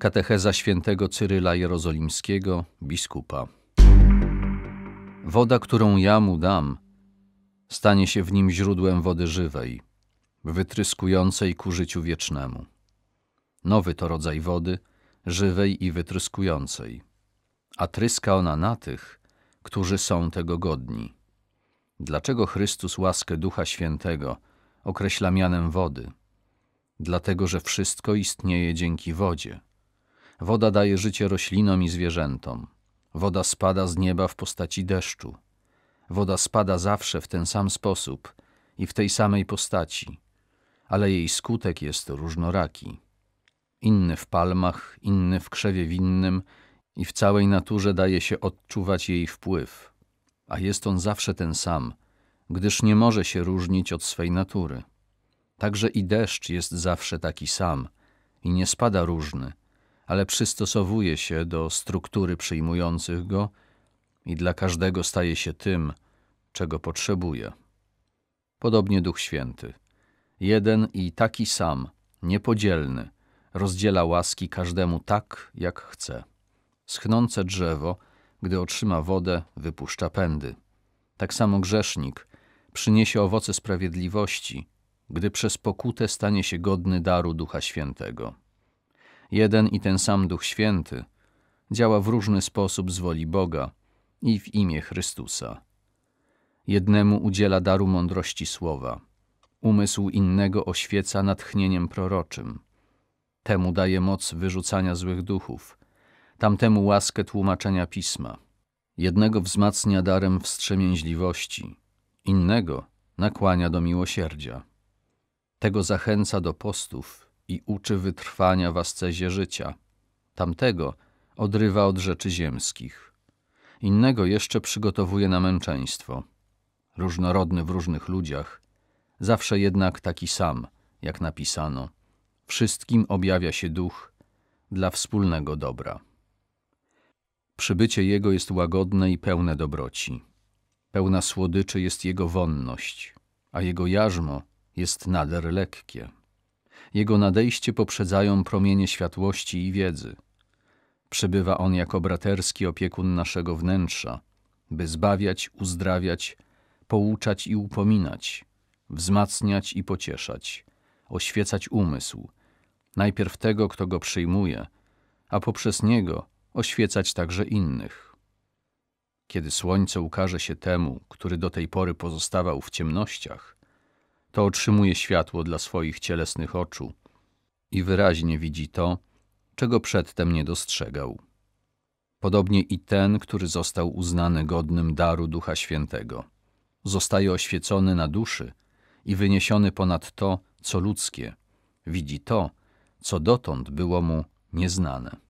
Katecheza świętego Cyryla Jerozolimskiego, biskupa. Woda, którą ja mu dam, stanie się w nim źródłem wody żywej, wytryskującej ku życiu wiecznemu. Nowy to rodzaj wody, żywej i wytryskującej, a tryska ona na tych, którzy są tego godni. Dlaczego Chrystus łaskę Ducha Świętego określa mianem wody? Dlatego, że wszystko istnieje dzięki wodzie – Woda daje życie roślinom i zwierzętom. Woda spada z nieba w postaci deszczu. Woda spada zawsze w ten sam sposób i w tej samej postaci, ale jej skutek jest różnoraki. Inny w palmach, inny w krzewie winnym i w całej naturze daje się odczuwać jej wpływ. A jest on zawsze ten sam, gdyż nie może się różnić od swej natury. Także i deszcz jest zawsze taki sam i nie spada różny, ale przystosowuje się do struktury przyjmujących go i dla każdego staje się tym, czego potrzebuje. Podobnie Duch Święty. Jeden i taki sam, niepodzielny, rozdziela łaski każdemu tak, jak chce. Schnące drzewo, gdy otrzyma wodę, wypuszcza pędy. Tak samo grzesznik przyniesie owoce sprawiedliwości, gdy przez pokutę stanie się godny daru Ducha Świętego. Jeden i ten sam Duch Święty działa w różny sposób z woli Boga i w imię Chrystusa. Jednemu udziela daru mądrości słowa, umysł innego oświeca natchnieniem proroczym. Temu daje moc wyrzucania złych duchów, tamtemu łaskę tłumaczenia pisma. Jednego wzmacnia darem wstrzemięźliwości, innego nakłania do miłosierdzia. Tego zachęca do postów i uczy wytrwania w ascezie życia. Tamtego odrywa od rzeczy ziemskich. Innego jeszcze przygotowuje na męczeństwo. Różnorodny w różnych ludziach, zawsze jednak taki sam, jak napisano. Wszystkim objawia się duch dla wspólnego dobra. Przybycie jego jest łagodne i pełne dobroci. Pełna słodyczy jest jego wonność, a jego jarzmo jest nader lekkie jego nadejście poprzedzają promienie światłości i wiedzy. Przybywa on jako braterski opiekun naszego wnętrza, by zbawiać, uzdrawiać, pouczać i upominać, wzmacniać i pocieszać, oświecać umysł, najpierw tego, kto go przyjmuje, a poprzez niego oświecać także innych. Kiedy słońce ukaże się temu, który do tej pory pozostawał w ciemnościach, to otrzymuje światło dla swoich cielesnych oczu i wyraźnie widzi to, czego przedtem nie dostrzegał. Podobnie i ten, który został uznany godnym daru Ducha Świętego, zostaje oświecony na duszy i wyniesiony ponad to, co ludzkie, widzi to, co dotąd było mu nieznane.